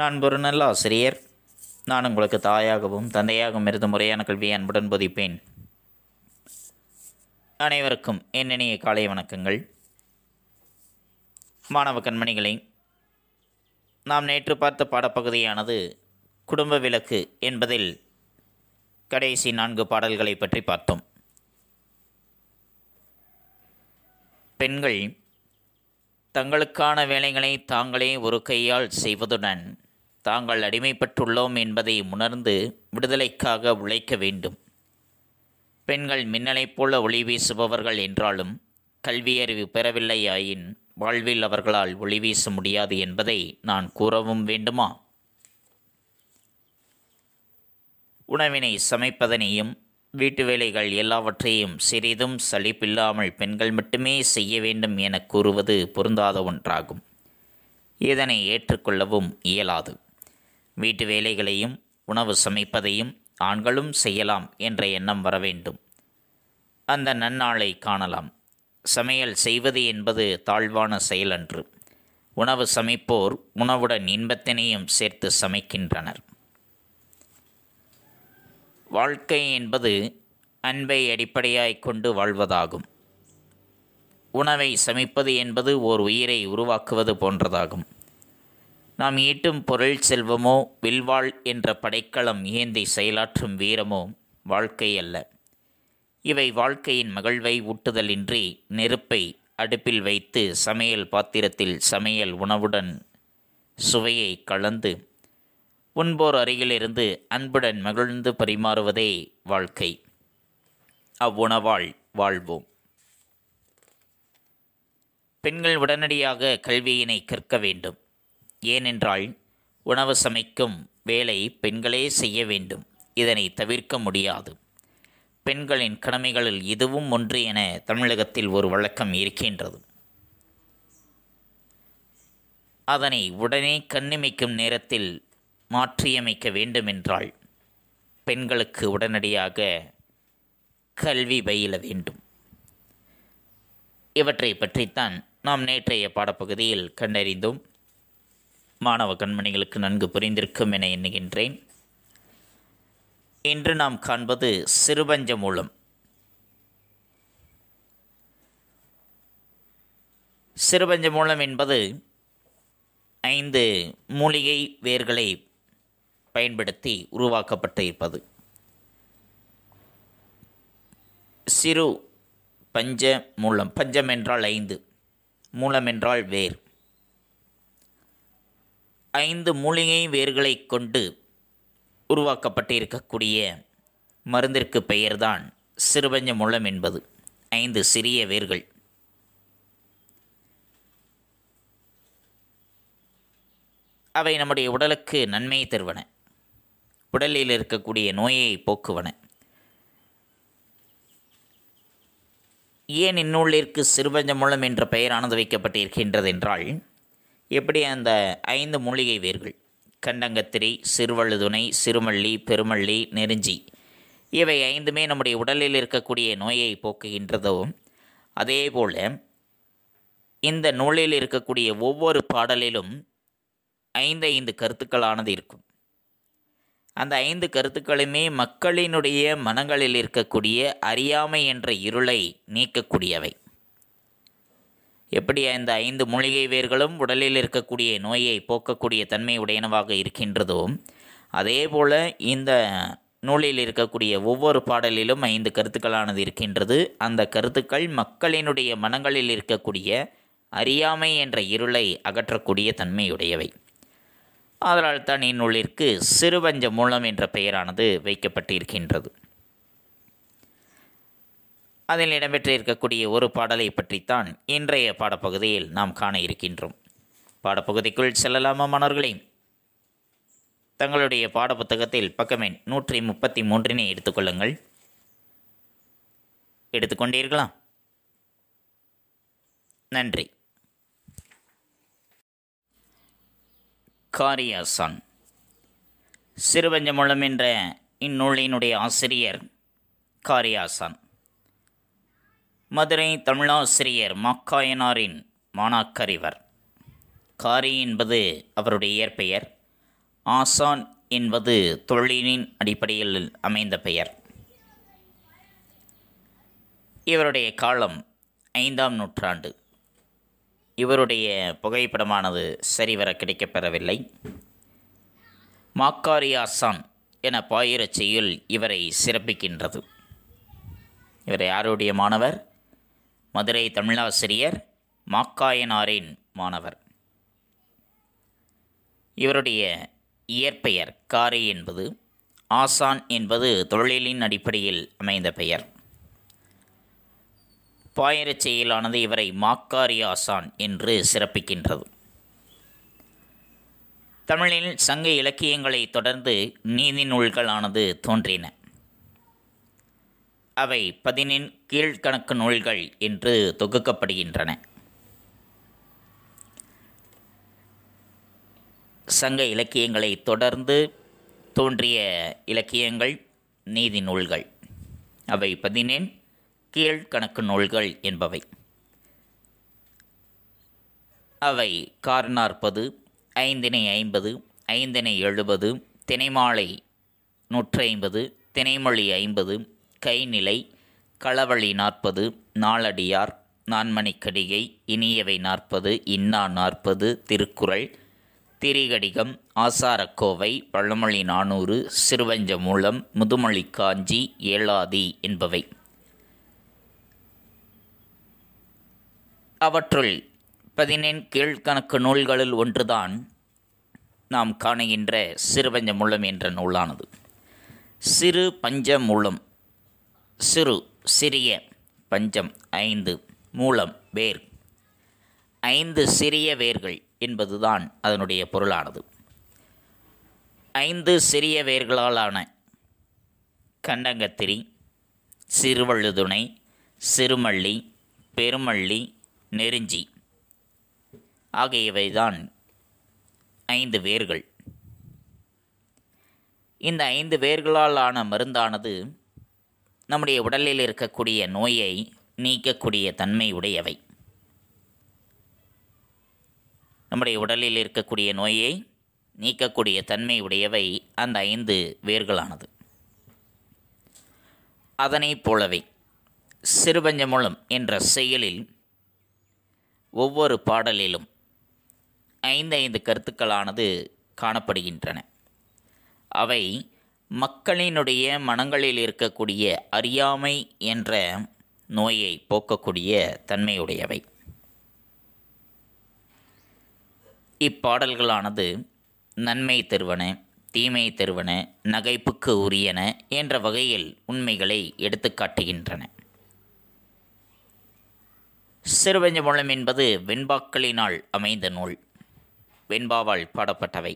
நான் ஒரு நல்ல ஆசிரியர் நான் உங்களுக்கு தாயாகவும் தந்தையாகவும் இருந்த முறையான கல்வியை அன்புடன் போதிப்பேன் அனைவருக்கும் என்னென்னைய காலை வணக்கங்கள் மாணவ கண்மணிகளை நாம் நேற்று பார்த்த பாடப்பகுதியானது குடும்ப விளக்கு என்பதில் கடைசி நான்கு பாடல்களை பற்றி பார்த்தோம் பெண்கள் தங்களுக்கான வேலைகளை தாங்களே ஒரு கையால் செய்வதுடன் தாங்கள் அடிமைப்பட்டுள்ளோம் என்பதை உணர்ந்து விடுதலைக்காக உழைக்க வேண்டும் பெண்கள் மின்னலைப் போல ஒளி வீசுபவர்கள் என்றாலும் கல்வியறிவு பெறவில்லையாயின் வாழ்வில் அவர்களால் ஒளி வீச முடியாது என்பதை நான் கூறவும் வேண்டுமா உணவினை சமைப்பதனையும் வீட்டு வேலைகள் எல்லாவற்றையும் சிறிதும் சலிப்பில்லாமல் பெண்கள் மட்டுமே செய்ய வேண்டும் என கூறுவது பொருந்தாத ஒன்றாகும் இதனை ஏற்றுக்கொள்ளவும் இயலாது வீட்டு வேலைகளையும் உணவு சமைப்பதையும் ஆண்களும் செய்யலாம் என்ற எண்ணம் வர வேண்டும் அந்த நன்னாளை காணலாம் சமையல் செய்வது என்பது தாழ்வான செயலன்று உணவு சமைப்போர் உணவுடன் இன்பத்தினையும் சேர்த்து சமைக்கின்றனர் வாழ்க்கை என்பது அன்பை அடிப்படையாய் கொண்டு வாழ்வதாகும் உணவை சமைப்பது என்பது ஓர் உயிரை உருவாக்குவது போன்றதாகும் நாம் ஈட்டும் பொருள் செல்வமோ வில்வாள் என்ற படைக்களம் ஏந்தி செயலாற்றும் வீரமோ வாழ்க்கை அல்ல இவை வாழ்க்கையின் மகிழ்வை ஊட்டுதலின்றி நெருப்பை அடுப்பில் வைத்து சமையல் பாத்திரத்தில் சமையல் உணவுடன் சுவையை கலந்து உண்போர் அருகிலிருந்து அன்புடன் மகிழ்ந்து பரிமாறுவதே வாழ்க்கை அவ்வுணவால் வாழ்வோம் பெண்கள் உடனடியாக கல்வியினை கற்க வேண்டும் ஏனென்றால் உணவு சமைக்கும் வேலை பெண்களே செய்ய வேண்டும் இதனை தவிர்க்க முடியாது பெண்களின் கடமைகளில் இதுவும் ஒன்று என தமிழகத்தில் ஒரு வழக்கம் இருக்கின்றது அதனை உடனே கண்ணிமைக்கும் நேரத்தில் மாற்றியமைக்க வேண்டுமென்றால் பெண்களுக்கு உடனடியாக கல்வி பயில வேண்டும் இவற்றை பற்றித்தான் நாம் நேற்றைய பாடப்பகுதியில் கண்டறிந்தோம் மாணவ கண்மணிகளுக்கு நன்கு புரிந்திருக்கும் என எண்ணுகின்றேன் இன்று நாம் காண்பது சிறுபஞ்ச மூலம் சிறுபஞ்ச மூலம் என்பது ஐந்து மூலிகை வேர்களை பயன்படுத்தி உருவாக்கப்பட்டு இருப்பது சிறு பஞ்ச மூலம் பஞ்சம் என்றால் ஐந்து மூலம் என்றால் வேர் ஐந்து மூலிகை வேர்களை கொண்டு உருவாக்கப்பட்டிருக்கக்கூடிய மருந்திற்கு பெயர்தான் சிறுபஞ்ச முள்ளம் என்பது ஐந்து சிறிய வேர்கள் அவை நம்முடைய உடலுக்கு நன்மையை தருவன உடலில் இருக்கக்கூடிய நோயை போக்குவன ஏன் இந்நூலிற்கு சிறுபஞ்ச மூலம் என்ற பெயரானது வைக்கப்பட்டிருக்கின்றது என்றால் எப்படி அந்த ஐந்து மூலிகை வேர்கள் கண்டங்கத்திரி சிறுவழுதுணை சிறுமல்லி பெருமல்லி நெருஞ்சி இவை ஐந்துமே நம்முடைய உடலில் இருக்கக்கூடிய நோயை போக்குகின்றதோ அதே போல் இந்த நூலில் இருக்கக்கூடிய ஒவ்வொரு பாடலிலும் ஐந்து ஐந்து கருத்துக்களானது இருக்கும் அந்த ஐந்து கருத்துக்களுமே மக்களினுடைய மனங்களில் இருக்கக்கூடிய அறியாமை என்ற இருளை நீக்கக்கூடியவை எப்படி இந்த ஐந்து மூலிகை வேர்களும் உடலில் இருக்கக்கூடிய நோயை போக்கக்கூடிய தன்மை உடையனவாக இருக்கின்றதோ அதே போல் இந்த நூலில் இருக்கக்கூடிய ஒவ்வொரு பாடலிலும் ஐந்து கருத்துக்களானது இருக்கின்றது அந்த கருத்துக்கள் மக்களினுடைய மனங்களில் இருக்கக்கூடிய அறியாமை என்ற இருளை அகற்றக்கூடிய தன்மையுடையவை அதனால் தான் இந்நூலிற்கு சிறுவஞ்ச மூலம் என்ற பெயரானது வைக்கப்பட்டிருக்கின்றது அதில் இடம்பெற்றிருக்கக்கூடிய ஒரு பாடலை பற்றித்தான் இன்றைய பாடப்பகுதியில் நாம் காண இருக்கின்றோம் பாடப்பகுதிக்குள் செல்லலாமா மாணவர்களே தங்களுடைய பாடப்புத்தகத்தில் பக்கமே நூற்றி முப்பத்தி மூன்றினை எடுத்துக்கொள்ளுங்கள் எடுத்துக்கொண்டீர்களா நன்றி காரியாசான் சிறுபஞ்சமூலம் என்ற இந்நூலினுடைய ஆசிரியர் காரியாசான் மதுரை தமிழாசிரியர் மாக்காயனாரின் மாணாக்கறிவர் காரி என்பது அவருடைய இயற்பெயர் ஆசான் என்பது தொழிலின் அடிப்படையில் அமைந்த பெயர் இவருடைய காலம் ஐந்தாம் நூற்றாண்டு இவருடைய புகைப்படமானது சரிவர கிடைக்கப்பெறவில்லை மாக்காரி ஆசான் என பாயிரச் செய்யுள் இவரை சிறப்பிக்கின்றது இவர் யாருடைய மாணவர் மதுரை தமிழாசிரியர் மாக்காயனாரின் மாணவர் இவருடைய இயற்பெயர் காரி என்பது ஆசான் என்பது தொழிலின் அடிப்படையில் அமைந்த பெயர் பாயிரச் செயலானது இவரை மாக்காரி ஆசான் என்று சிறப்பிக்கின்றது தமிழில் சங்க இலக்கியங்களை தொடர்ந்து நீதி நூல்களானது தோன்றின அவை பதினின் கீழ்கணக்கு நூல்கள் என்று தொகுக்கப்படுகின்றன சங்க இலக்கியங்களை தொடர்ந்து தோன்றிய இலக்கியங்கள் நீதி நூல்கள் அவை பதினின் கீழ்கணக்கு நூல்கள் என்பவை அவை கார் நாற்பது ஐந்தினை ஐம்பது ஐந்தினை எழுபது தினைமாலை நூற்றி ஐம்பது தினைமொழி ஐம்பது கைநிலை களவழி நாற்பது நாளடியார் நான்மணிக்கடிகை இனியவை நாற்பது இன்னா நாற்பது திருக்குறள் திரிகடிகம் ஆசாரக்கோவை பழமொழி நானூறு சிறுவஞ்ச மூலம் முதுமொழி காஞ்சி ஏழாதி என்பவை அவற்றுள் பதினெண் கீழ்கணக்கு நூல்களில் ஒன்றுதான் நாம் காணுகின்ற சிறுபஞ்ச மூலம் என்ற நூலானது சிறு பஞ்ச மூலம் சிறு சிறிய பஞ்சம் ஐந்து மூலம் வேர் ஐந்து சிறிய வேர்கள் என்பதுதான் அதனுடைய பொருளானது ஐந்து சிறிய வேர்களாலான கண்டங்கத்திரி சிறுவழுதுணை சிறுமள்ளி பெருமள்ளி நெருஞ்சி ஆகியவைதான் ஐந்து வேர்கள் இந்த ஐந்து வேர்களால் ஆன மருந்தானது நம்முடைய உடலில் இருக்கக்கூடிய நோயை நீக்கக்கூடிய தன்மை உடையவை நம்முடைய உடலில் இருக்கக்கூடிய நோயை நீக்கக்கூடிய தன்மை உடையவை அந்த ஐந்து வேர்களானது அதனைப் போலவே சிறுபஞ்சமூலம் என்ற செயலில் ஒவ்வொரு பாடலிலும் ஐந்து ஐந்து கருத்துக்களானது காணப்படுகின்றன அவை மக்களினுடைய மனங்களில் இருக்கக்கூடிய அறியாமை என்ற நோயை போக்கக்கூடிய தன்மையுடையவை இப்பாடல்களானது நன்மை தருவன தீமை தருவன நகைப்புக்கு உரியன என்ற வகையில் உண்மைகளை எடுத்துக்காட்டுகின்றன சிறுவஞ்சமூலம் என்பது வெண்பாக்களினால் அமைந்த நூல் வெண்பாவால் பாடப்பட்டவை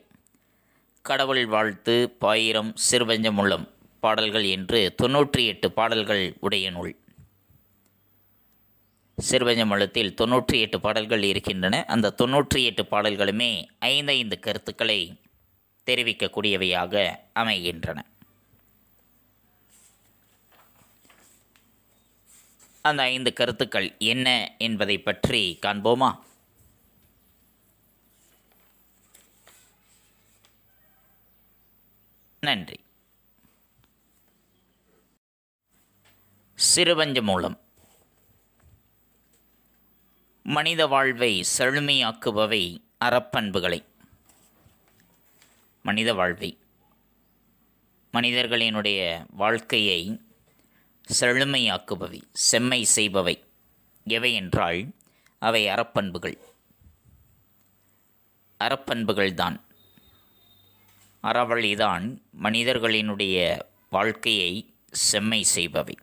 கடவுள் வாழ்த்து பாயிரம் சிறுபஞ்சமுள்ளம் பாடல்கள் என்று தொன்னூற்றி எட்டு பாடல்கள் உடைய நூல் சிறுபஞ்சமுள்ளத்தில் தொன்னூற்றி எட்டு பாடல்கள் இருக்கின்றன அந்த தொன்னூற்றி எட்டு பாடல்களுமே ஐந்தைந்து கருத்துக்களை தெரிவிக்கக்கூடியவையாக அமைகின்றன அந்த ஐந்து கருத்துக்கள் என்ன என்பதை பற்றி காண்போமா நன்றி சிறுவஞ்ச மூலம் மனித வாழ்வை செழுமையாக்குபவை அறப்பண்புகளை மனித வாழ்வை மனிதர்களினுடைய வாழ்க்கையை செழுமையாக்குபவை செம்மை செய்பவை எவை என்றால் அவை அறப்பண்புகள் அறப்பண்புகள்தான் அறவழிதான் மனிதர்களினுடைய வாழ்க்கையை செம்மை செய்பவை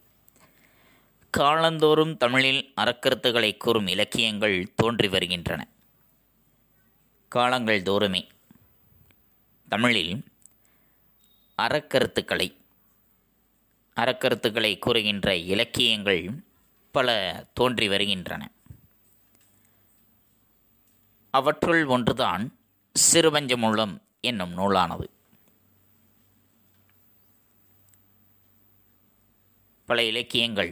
காலந்தோறும் தமிழில் அறக்கருத்துக்களை கூறும் இலக்கியங்கள் தோன்றி வருகின்றன காலங்கள் தோறுமே தமிழில் அறக்கருத்துக்களை அறக்கருத்துக்களை கூறுகின்ற இலக்கியங்கள் பல தோன்றி வருகின்றன அவற்றுள் ஒன்றுதான் சிறுபஞ்சமூலம் என்னும் நூலானது பல இலக்கியங்கள்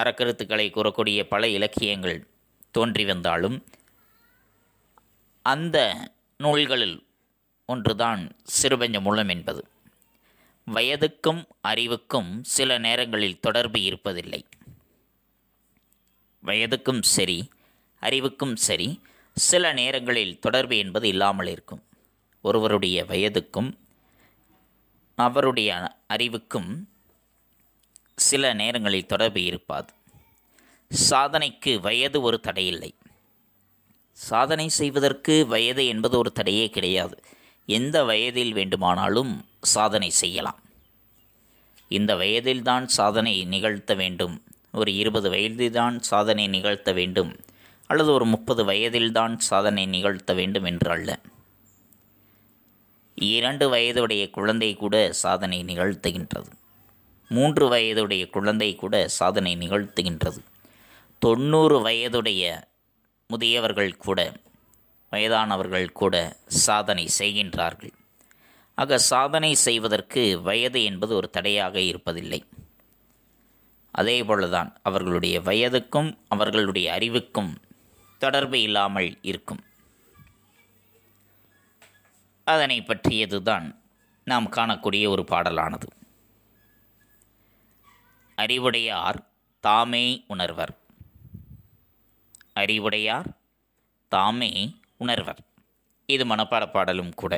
அறக்கருத்துக்களை கூறக்கூடிய பல இலக்கியங்கள் தோன்றி வந்தாலும் அந்த நூல்களில் ஒன்றுதான் சிறுபஞ்ச மூலம் என்பது வயதுக்கும் அறிவுக்கும் சில நேரங்களில் தொடர்பு இருப்பதில்லை வயதுக்கும் சரி அறிவுக்கும் சரி சில நேரங்களில் தொடர்பு என்பது இல்லாமல் இருக்கும் ஒருவருடைய வயதுக்கும் அவருடைய அறிவுக்கும் சில நேரங்களில் தொடர்பு இருப்பாது சாதனைக்கு வயது ஒரு தடையில்லை சாதனை செய்வதற்கு வயது என்பது ஒரு தடையே கிடையாது எந்த வயதில் வேண்டுமானாலும் சாதனை செய்யலாம் இந்த வயதில்தான் சாதனை நிகழ்த்த வேண்டும் ஒரு இருபது வயதில்தான் சாதனை நிகழ்த்த வேண்டும் அல்லது ஒரு முப்பது வயதில்தான் சாதனை நிகழ்த்த வேண்டும் என்று அல்ல இரண்டு வயதுடைய குழந்தை கூட சாதனை நிகழ்த்துகின்றது மூன்று வயதுடைய குழந்தை கூட சாதனை நிகழ்த்துகின்றது தொண்ணூறு வயதுடைய முதியவர்கள் கூட வயதானவர்கள் கூட சாதனை செய்கின்றார்கள் ஆக சாதனை செய்வதற்கு வயது என்பது ஒரு தடையாக இருப்பதில்லை அதே போலதான் அவர்களுடைய வயதுக்கும் அவர்களுடைய அறிவுக்கும் தொடர்பு இல்லாமல் இருக்கும் அதனை பற்றியதுதான் நாம் காணக்கூடிய ஒரு பாடலானது அறிவுடையார் தாமே உணர்வர் அறிவுடையார் தாமே உணர்வர் இது மனப்பாட பாடலும் கூட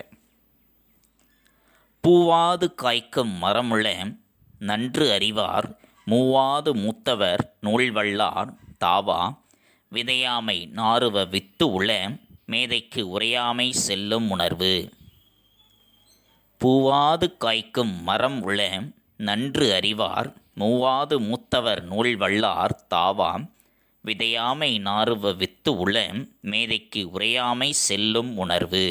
பூவாது காய்க்கும் மரமுள்ள நன்று அறிவார் மூவாது மூத்தவர் நூல் தாவா விதையாமை நாறுவ வித்து உள்ள மேதைக்கு உரையாமை செல்லும் உணர்வு பூவாது காய்க்கும் மரம் உள்ள நன்று அறிவார் நூவாது மூத்தவர் நூல் வல்லார் தாவாம் விதையாமை நாறுவ வித்து உள மேதைக்கு உரையாமை செல்லும் உணர்வு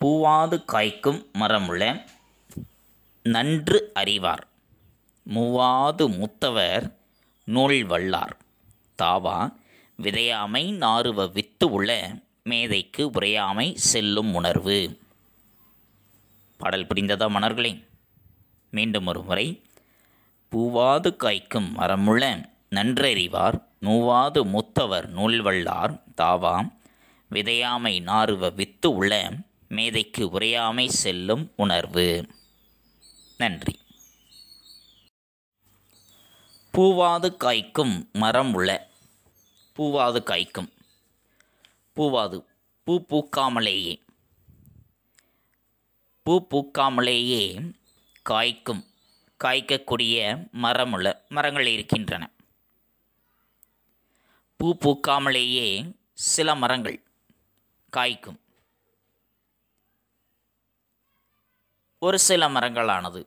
பூவாது காய்க்கும் மரமுள நன்று அறிவார் மூவாது மூத்தவர் நூல் வல்லார் தாவா விதையாமை நாறுவ வித்து உள மேதைக்கு உரையாமை செல்லும் உணர்வு பாடல் புரிந்ததா மன்னர்களே மீண்டும் ஒரு முறை பூவாது காய்க்கும் மரமுள்ள நன்றறிவார் நூவாது மூத்தவர் நூல்வள்ளார் தாவாம் விதையாமை நாறுவ வித்து உள்ள மேதைக்கு உரையாமை செல்லும் உணர்வு நன்றி பூவாது காய்க்கும் மரம் உள பூவாது காய்க்கும் பூவாது பூ பூக்காமலேயே பூ பூக்காமலேயே காய்க்கும் காய்க்கக்கூடிய மரமுள்ள மரங்கள் இருக்கின்றன பூ பூக்காமலேயே சில மரங்கள் காய்க்கும் ஒரு சில மரங்களானது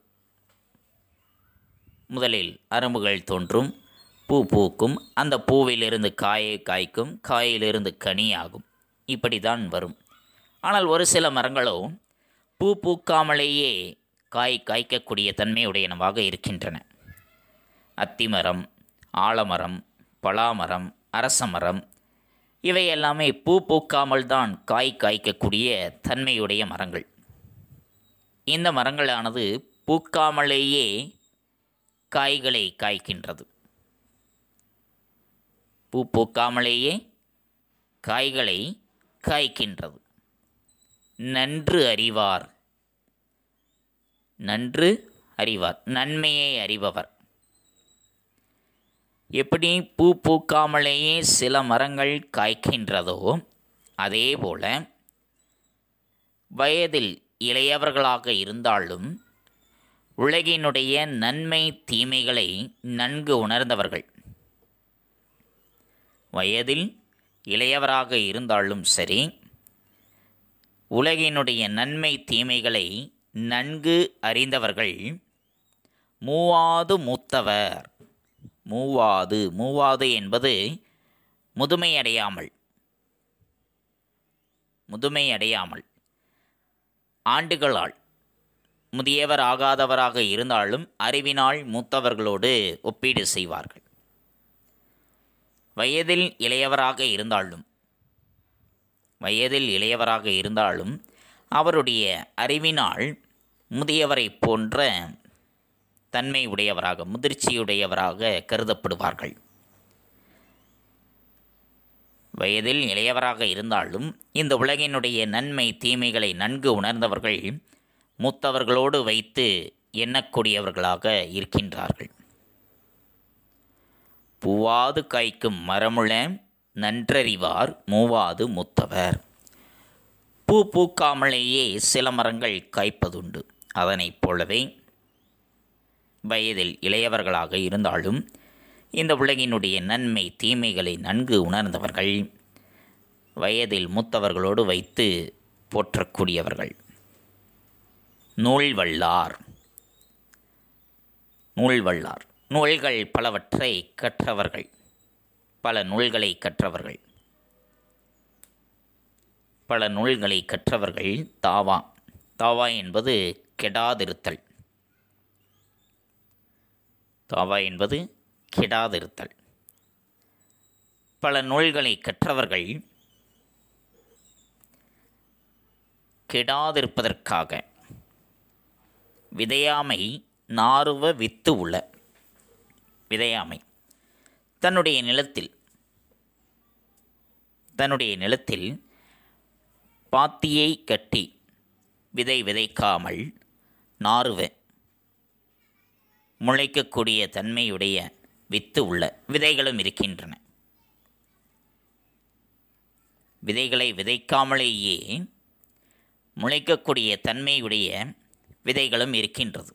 முதலில் அரும்புகள் தோன்றும் பூ பூக்கும் அந்த பூவிலிருந்து காயை காய்க்கும் காயிலிருந்து கனியாகும் இப்படி தான் வரும் ஆனால் ஒரு சில மரங்களோ பூ பூக்காமலேயே காய் காய்க்கக்கூடிய தன்மையுடையனவாக இருக்கின்றன அத்திமரம் ஆலமரம் பலாமரம் அரசமரம் இவை எல்லாமே பூ பூக்காமல் தான் காய் காய்க்கக்கூடிய தன்மையுடைய மரங்கள் இந்த மரங்களானது பூக்காமலேயே காய்களை காய்க்கின்றது பூ பூக்காமலேயே காய்களை காய்க்கின்றது நன்று அறிவார் நன்று அறிவார் நன்மையை அறிபவர் எப்படி பூ பூக்காமலேயே சில மரங்கள் காய்க்கின்றதோ அதே போல வயதில் இளையவர்களாக இருந்தாலும் உலகினுடைய நன்மை தீமைகளை நன்கு உணர்ந்தவர்கள் வயதில் இளையவராக இருந்தாலும் சரி உலகினுடைய நன்மை தீமைகளை நன்கு அறிந்தவர்கள் மூவாது மூத்தவர் மூவாது மூவாது என்பது முதுமையடையாமல் முதுமையடையாமல் ஆண்டுகளால் முதியவர் ஆகாதவராக இருந்தாலும் அறிவினால் மூத்தவர்களோடு ஒப்பீடு செய்வார்கள் வயதில் இளையவராக இருந்தாலும் வயதில் இளையவராக இருந்தாலும் அவருடைய அறிவினால் முதியவரை போன்ற தன்மை உடையவராக முதிர்ச்சியுடையவராக கருதப்படுவார்கள் வயதில் இளையவராக இருந்தாலும் இந்த உலகினுடைய நன்மை தீமைகளை நன்கு உணர்ந்தவர்கள் மூத்தவர்களோடு வைத்து எண்ணக்கூடியவர்களாக இருக்கின்றார்கள் பூவாது காய்க்கும் மரமுள நன்றறிவார் மூவாது மூத்தவர் பூ பூக்காமலேயே சில மரங்கள் காய்ப்பதுண்டு அதனைப் போலவே வயதில் இளையவர்களாக இருந்தாலும் இந்த உலகினுடைய நன்மை தீமைகளை நன்கு உணர்ந்தவர்கள் வயதில் மூத்தவர்களோடு வைத்து போற்றக்கூடியவர்கள் நூல்வல்லார் நூல்வல்லார் நூல்கள் பலவற்றை கற்றவர்கள் பல நூல்களை கற்றவர்கள் பல நூல்களை கற்றவர்கள் தாவா தாவா என்பது கெடாதிருத்தல் தாவா என்பது கெடாதிருத்தல் பல நூல்களை கற்றவர்கள் கெடாதிருப்பதற்காக விதையாமை நாருவ வித்து உள்ள விதையாமை தன்னுடைய நிலத்தில் தன்னுடைய நிலத்தில் பாத்தியை கட்டி விதை விதைக்காமல் நார்வு முளைக்கக்கூடிய தன்மையுடைய வித்து உள்ள விதைகளும் இருக்கின்றன விதைகளை விதைக்காமலேயே முளைக்கக்கூடிய தன்மையுடைய விதைகளும் இருக்கின்றது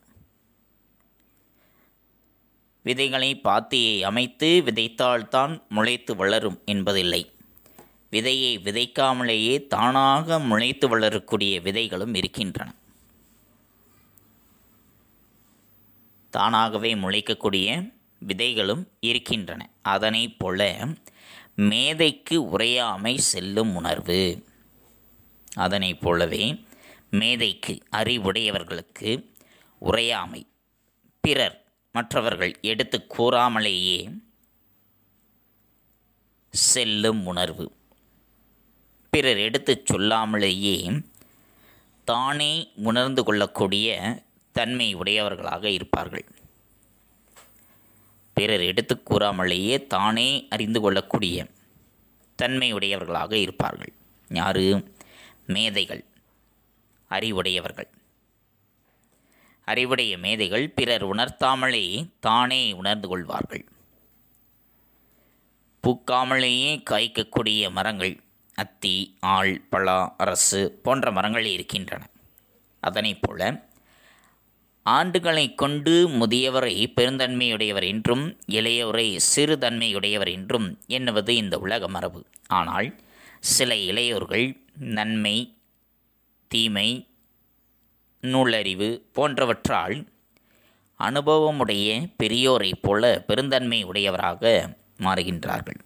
விதைகளை பாத்தியை அமைத்து விதைத்தால்தான் முளைத்து வளரும் என்பதில்லை விதையை விதைக்காமலேயே தானாக முளைத்து வளரக்கூடிய விதைகளும் இருக்கின்றன தானாகவே முளைக்கக்கூடிய விதைகளும் இருக்கின்றன அதனை போல மேதைக்கு உரையாமை செல்லும் உணர்வு அதனை போலவே மேதைக்கு அறிவுடையவர்களுக்கு உரையாமை பிறர் மற்றவர்கள் எடுத்து கூறாமலேயே செல்லும் உணர்வு பிறர் எடுத்து சொல்லாமலேயே தானே உணர்ந்து கொள்ளக்கூடிய தன்மை உடையவர்களாக இருப்பார்கள் பிறர் எடுத்து கூறாமலேயே தானே அறிந்து கொள்ளக்கூடிய தன்மை உடையவர்களாக இருப்பார்கள் யாரு மேதைகள் அறிவுடையவர்கள் அறிவுடைய மேதைகள் பிறர் உணர்த்தாமலே தானே உணர்ந்து கொள்வார்கள் பூக்காமலேயே காய்க்கக்கூடிய மரங்கள் அத்தி ஆள் பலா அரசு போன்ற மரங்கள் இருக்கின்றன அதனைப் போல ஆண்டுகளை கொண்டு முதியவரை பெருந்தன்மையுடையவர் என்றும் இளையவரை சிறுதன்மையுடையவர் என்றும் என்பது இந்த உலக மரபு ஆனால் சில இளையோர்கள் நன்மை தீமை நூலறிவு போன்றவற்றால் அனுபவமுடைய பெரியோரைப் போல பெருந்தன்மை உடையவராக மாறுகின்றார்கள்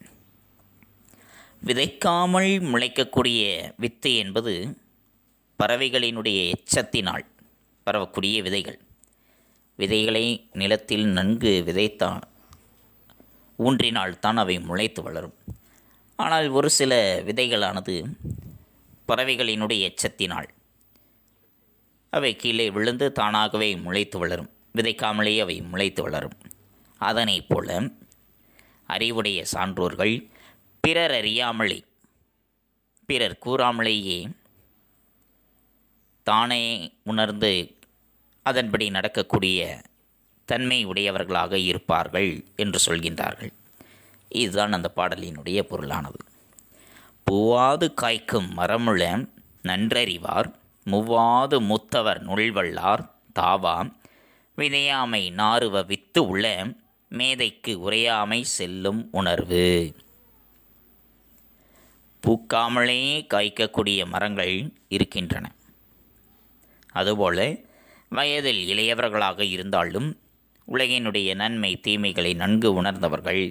விதைக்காமல் முளைக்கக்கூடிய வித்து என்பது பறவைகளினுடைய எச்சத்தினால் பரவக்கூடிய விதைகள் விதைகளை நிலத்தில் நன்கு விதைத்தான் ஊன்றினால்தான் அவை முளைத்து வளரும் ஆனால் ஒரு சில விதைகளானது பறவைகளினுடைய எச்சத்தினால் அவை கீழே விழுந்து தானாகவே முளைத்து வளரும் விதைக்காமலே அவை முளைத்து வளரும் அதனை போல அறிவுடைய சான்றோர்கள் பிறர் அறியாமலே பிறர் கூறாமலேயே தானே உணர்ந்து அதன்படி நடக்கக்கூடிய தன்மை உடையவர்களாக இருப்பார்கள் என்று சொல்கின்றார்கள் இதுதான் அந்த பாடலினுடைய பொருளானது பூவாது காய்க்கும் மரமுள நன்றறிவார் மூவாது மூத்தவர் நுழ்வல்லார் தாவாம் வினையாமை நாறுவ வித்து உள்ள மேதைக்கு உரையாமை செல்லும் உணர்வு பூக்காமலே காய்க்கக்கூடிய மரங்கள் இருக்கின்றன அதுபோல வயதில் இளையவர்களாக இருந்தாலும் உலகினுடைய நன்மை தீமைகளை நன்கு உணர்ந்தவர்கள்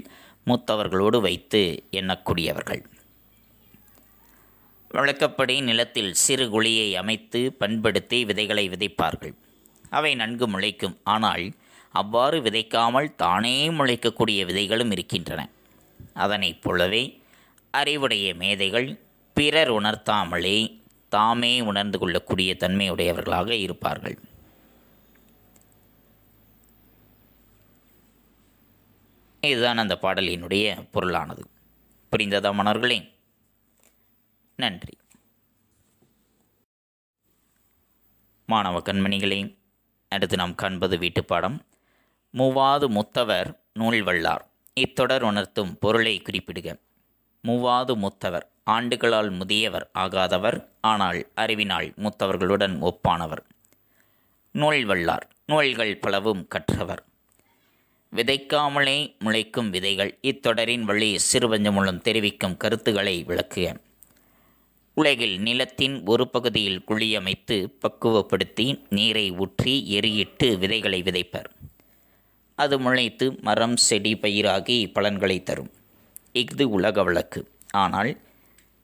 மூத்தவர்களோடு வைத்து எண்ணக்கூடியவர்கள் வழக்கப்படி நிலத்தில் சிறு குழியை அமைத்து பண்படுத்தி விதைகளை விதைப்பார்கள் அவை நன்கு முளைக்கும் ஆனால் அவ்வாறு விதைக்காமல் தானே முளைக்கக்கூடிய விதைகளும் இருக்கின்றன அதனைப் போலவே அறிவுடைய மேதைகள் பிறர் உணர்த்தாமலே தாமே உணர்ந்து கொள்ளக்கூடிய தன்மையுடையவர்களாக இருப்பார்கள் இதுதான் அந்த பாடலினுடைய பொருளானது புரிந்ததா மணர்களே நன்றி மாணவ கண்மணிகளே அடுத்து நாம் காண்பது வீட்டுப்பாடம் மூவாது முத்தவர் நூல் வல்லார் இத்தொடர் உணர்த்தும் பொருளை குறிப்பிடுக மூவாது மூத்தவர் ஆண்டுகளால் முதியவர் ஆகாதவர் ஆனால் அறிவினால் மூத்தவர்களுடன் ஒப்பானவர் நூல் வல்லார் நூல்கள் பலவும் கற்றவர் விதைக்காமலே முளைக்கும் விதைகள் இத்தொடரின் வழி சிறுவஞ்சமூலம் தெரிவிக்கும் கருத்துக்களை விளக்குக உலகில் நிலத்தின் ஒரு பகுதியில் குழியமைத்து பக்குவப்படுத்தி நீரை ஊற்றி எரியிட்டு விதைகளை விதைப்பர் அது முளைத்து மரம் செடி பயிராகி பலன்களை தரும் இஃது உலக வழக்கு ஆனால்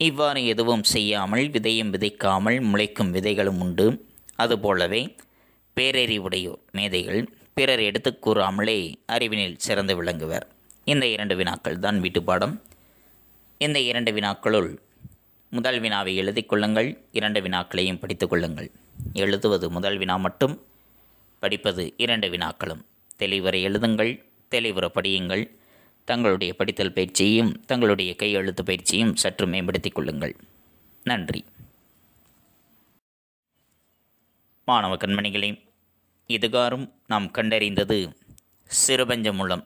இவ்வாறு எதுவும் செய்யாமல் விதையும் விதைக்காமல் முளைக்கும் விதைகளும் உண்டு அதுபோலவே பேரறிவுடையோர் மேதைகள் பிறர் எடுத்து கூறாமலே அறிவினில் சிறந்து விளங்குவர் இந்த இரண்டு வினாக்கள் தான் வீட்டுப்பாடம் இந்த இரண்டு வினாக்களுள் முதல் வினாவை எழுதி கொள்ளுங்கள் இரண்டு வினாக்களையும் படித்து கொள்ளுங்கள் எழுதுவது முதல் வினா மட்டும் படிப்பது இரண்டு வினாக்களும் தெளிவரை எழுதுங்கள் தெளிவுற படியுங்கள் தங்களுடைய படித்தல் பயிற்சியையும் தங்களுடைய கையெழுத்து பயிற்சியும் சற்று மேம்படுத்திக் கொள்ளுங்கள் நன்றி மாணவ கண்மணிகளே இதுகாரும் நாம் கண்டறிந்தது சிறுபஞ்சமூலம்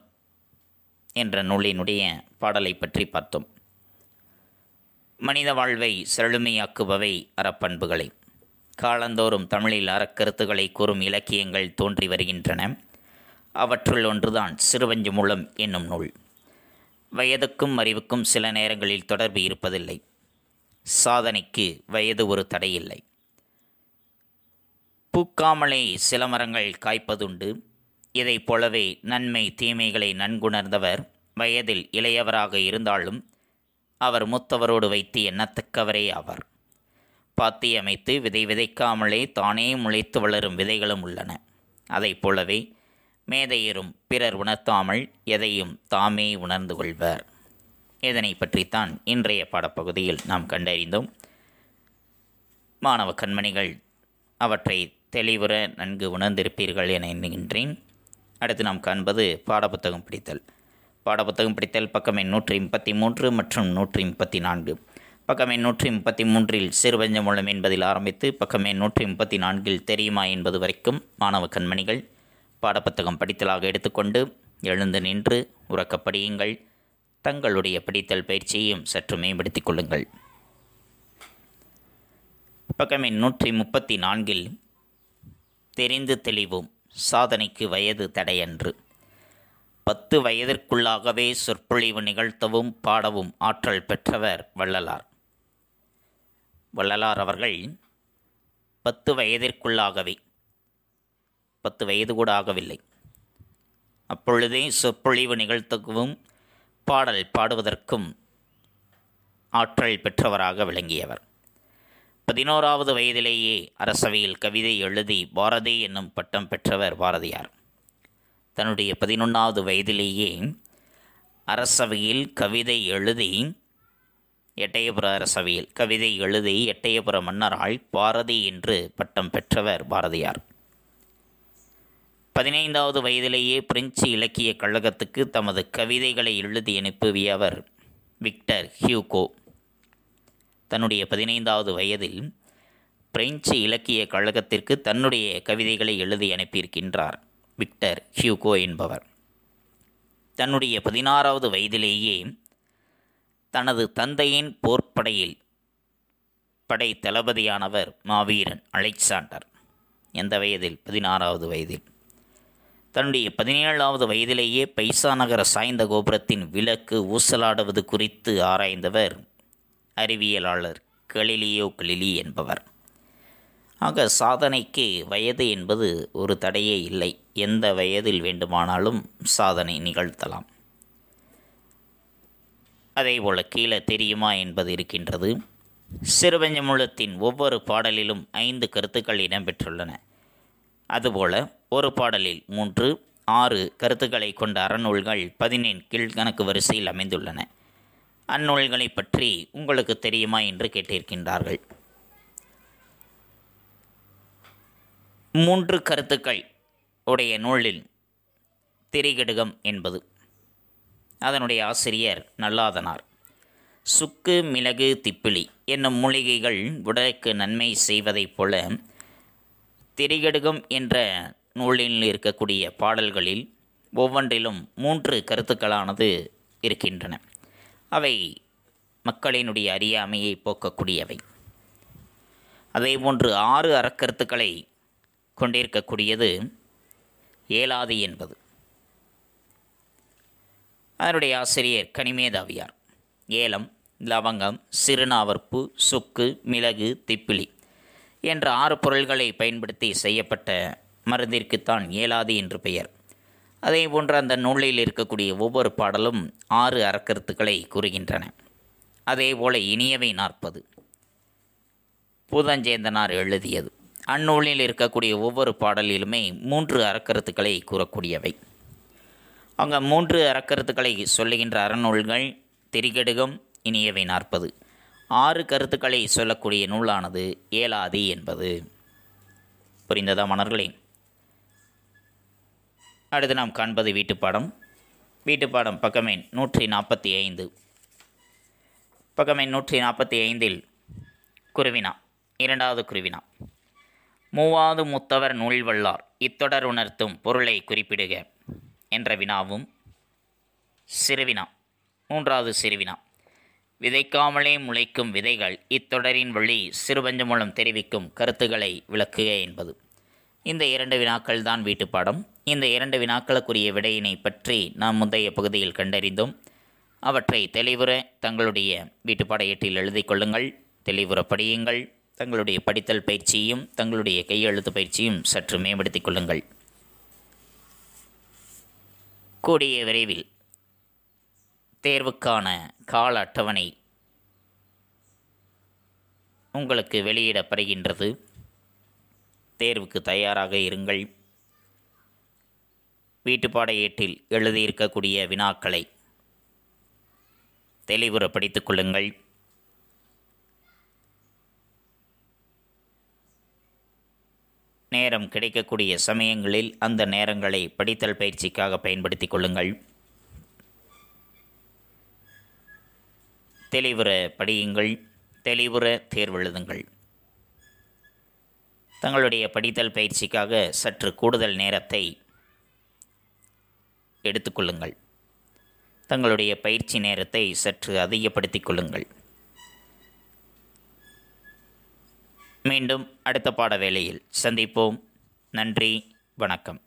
என்ற நூலினுடைய பாடலை பற்றி பார்த்தோம் மனித வாழ்வை செழுமையாக்குபவை அறப்பண்புகளை காலந்தோறும் தமிழில் அறக்கருத்துக்களை கூறும் இலக்கியங்கள் தோன்றி வருகின்றன அவற்றுள் ஒன்றுதான் சிறுவஞ்சு மூலம் என்னும் நூல் வயதுக்கும் அறிவுக்கும் சில நேரங்களில் தொடர்பு இருப்பதில்லை சாதனைக்கு வயது ஒரு தடையில்லை பூக்காமலே சில மரங்கள் காய்ப்பதுண்டு இதைப் போலவே நன்மை தீமைகளை நன்குணர்ந்தவர் வயதில் இளையவராக இருந்தாலும் அவர் மூத்தவரோடு வைத்து எண்ணத்தக்கவரே அவர் பாத்தியமைத்து விதை விதைக்காமலே தானே முளைத்து வளரும் விதைகளும் உள்ளன அதைப் போலவே மேதையரும் பிறர் உணர்த்தாமல் எதையும் தாமே உணர்ந்து கொள்வர் இதனை பற்றித்தான் இன்றைய பாடப்பகுதியில் நாம் கண்டறிந்தோம் மாணவ கண்மணிகள் அவற்றை தெளிவுற நன்கு உணர்ந்திருப்பீர்கள் என எண்ணுகின்றேன் அடுத்து நாம் காண்பது பாடப்புத்தகம் பிடித்தல் பாடப்புத்தகம் பிடித்தல் பக்கம் எண் நூற்றி முப்பத்தி மூன்று மற்றும் நூற்றி முப்பத்தி நான்கு பக்கம் எண் நூற்றி முப்பத்தி மூன்றில் சிறுபஞ்சமூலம் என்பதில் ஆரம்பித்து பக்கம் எண் நூற்றி முப்பத்தி நான்கில் தெரியுமா என்பது வரைக்கும் மாணவ கண்மணிகள் பாடப்புத்தகம் படித்தலாக எடுத்துக்கொண்டு எழுந்து நின்று உறக்கப்படியுங்கள் தங்களுடைய படித்தல் பயிற்சியையும் சற்று மேம்படுத்திக் கொள்ளுங்கள் பக்கமின் நூற்றி முப்பத்தி நான்கில் தெரிந்து தெளிவும் சாதனைக்கு வயது தடையன்று பத்து வயதிற்குள்ளாகவே சொற்பொழிவு நிகழ்த்தவும் பாடவும் ஆற்றல் பெற்றவர் வள்ளலார் வள்ளலார் அவர்கள் பத்து வயதிற்குள்ளாகவே பத்து வயது கூட ஆகவில்லை அப்பொழுதே சொற்பொழிவு நிகழ்த்தவும் பாடல் பாடுவதற்கும் ஆற்றல் பெற்றவராக விளங்கியவர் பதினோராவது வயதிலேயே அரசவையில் கவிதை எழுதி பாரதி என்னும் பட்டம் பெற்றவர் பாரதியார் தன்னுடைய பதினொன்றாவது வயதிலேயே அரசவையில் கவிதை எழுதி எட்டயபுர அரசவையில் கவிதை எழுதி எட்டயபுர மன்னரால் பாரதி என்று பட்டம் பெற்றவர் பாரதியார் பதினைந்தாவது வயதிலேயே பிரெஞ்சு இலக்கிய கழகத்துக்கு தமது கவிதைகளை எழுதி அனுப்புவியவர் விக்டர் ஹியூகோ தன்னுடைய பதினைந்தாவது வயதில் பிரெஞ்சு இலக்கிய கழகத்திற்கு தன்னுடைய கவிதைகளை எழுதி அனுப்பியிருக்கின்றார் விக்டர் ஹியூகோ என்பவர் தன்னுடைய பதினாறாவது வயதிலேயே தனது தந்தையின் போர்ப்படையில் படை தளபதியானவர் மாவீரன் அலெக்சாண்டர் எந்த வயதில் பதினாறாவது வயதில் தன்னுடைய பதினேழாவது வயதிலேயே பைசா நகர சாய்ந்த கோபுரத்தின் விளக்கு ஊசலாடுவது குறித்து ஆராய்ந்தவர் அறிவியலாளர் கலிலியோ கலிலி என்பவர் ஆக சாதனைக்கு வயது என்பது ஒரு தடையே இல்லை எந்த வயதில் வேண்டுமானாலும் சாதனை நிகழ்த்தலாம் அதேபோல் கீழே தெரியுமா என்பது இருக்கின்றது சிறுபஞ்சமூலத்தின் ஒவ்வொரு பாடலிலும் ஐந்து கருத்துக்கள் இடம்பெற்றுள்ளன அதுபோல ஒரு பாடலில் மூன்று ஆறு கருத்துக்களை கொண்ட அறநூல்கள் பதினேழு கீழ்கணக்கு வரிசையில் அமைந்துள்ளன அந்நூல்களை பற்றி உங்களுக்கு தெரியுமா என்று கேட்டிருக்கின்றார்கள் மூன்று கருத்துக்கள் உடைய நூலில் திரிகடுகம் என்பது அதனுடைய ஆசிரியர் நல்லாதனார் சுக்கு மிளகு திப்பிலி என்னும் மூலிகைகள் உடலுக்கு நன்மை செய்வதைப் போல திரிகடுகம் என்ற நூலில் இருக்கக்கூடிய பாடல்களில் ஒவ்வொன்றிலும் மூன்று கருத்துக்களானது இருக்கின்றன அவை மக்களினுடைய அறியாமையை போக்கக்கூடியவை அதேபோன்று ஆறு அறக்கருத்துக்களை கொண்டிருக்கக்கூடியது ஏலாது என்பது அதனுடைய ஆசிரியர் கனிமேதாவியார் ஏலம் லவங்கம் சிறுநாவற்பு சுக்கு மிளகு திப்பிலி என்ற ஆறு பொருள்களை பயன்படுத்தி செய்யப்பட்ட மருந்திற்குத்தான் இயலாது என்று பெயர் அதே போன்று அந்த நூலில் இருக்கக்கூடிய ஒவ்வொரு பாடலும் ஆறு அறக்கருத்துக்களை கூறுகின்றன அதேபோல இனியவை நாற்பது பூதஞ்சேந்தனார் எழுதியது அந்நூலில் இருக்கக்கூடிய ஒவ்வொரு பாடலிலுமே மூன்று அறக்கருத்துக்களை கூறக்கூடியவை அவங்க மூன்று அறக்கருத்துக்களை சொல்லுகின்ற அறநூல்கள் திரிகடுகம் இனியவை நாற்பது ஆறு கருத்துக்களை சொல்லக்கூடிய நூலானது ஏலாதி என்பது புரிந்ததா மணர்களே அடுத்து நாம் காண்பது வீட்டுப்பாடம் வீட்டுப்பாடம் பக்கமே நூற்றி நாற்பத்தி ஐந்து பக்கமே நூற்றி நாற்பத்தி ஐந்தில் குருவினா இரண்டாவது குருவினா மூவாவது முத்தவர் நூல் வல்லார் இத்தொடர் உணர்த்தும் பொருளை குறிப்பிடுக என்ற வினாவும் சிறுவினா மூன்றாவது சிறுவினா விதைக்காமலே முளைக்கும் விதைகள் இத்தொடரின் வழி சிறுபஞ்சம் மூலம் தெரிவிக்கும் கருத்துக்களை விளக்குக என்பது இந்த இரண்டு வினாக்கள் தான் வீட்டுப்பாடம் இந்த இரண்டு வினாக்களுக்குரிய விடையினை பற்றி நாம் முந்தைய பகுதியில் கண்டறிந்தோம் அவற்றை தெளிவுற தங்களுடைய வீட்டுப்பாட ஏற்றில் எழுதி கொள்ளுங்கள் தெளிவுற படியுங்கள் தங்களுடைய படித்தல் பயிற்சியும் தங்களுடைய கையெழுத்து பயிற்சியும் சற்று மேம்படுத்திக் கொள்ளுங்கள் கூடிய விரைவில் தேர்வுக்கான கால அட்டவணை உங்களுக்கு வெளியிடப்படுகின்றது தேர்வுக்கு தயாராக இருங்கள் வீட்டுப்பாடையீட்டில் ஏட்டில் எழுதியிருக்கக்கூடிய வினாக்களை தெளிவுற படித்துக் கொள்ளுங்கள் நேரம் கிடைக்கக்கூடிய சமயங்களில் அந்த நேரங்களை படித்தல் பயிற்சிக்காக பயன்படுத்திக் கொள்ளுங்கள் தெளிவுற படியுங்கள் தெளிவுற தேர்வெழுதுங்கள் தங்களுடைய படித்தல் பயிற்சிக்காக சற்று கூடுதல் நேரத்தை எடுத்துக்கொள்ளுங்கள் தங்களுடைய பயிற்சி நேரத்தை சற்று அதிகப்படுத்திக் கொள்ளுங்கள் மீண்டும் அடுத்த பாட வேளையில் சந்திப்போம் நன்றி வணக்கம்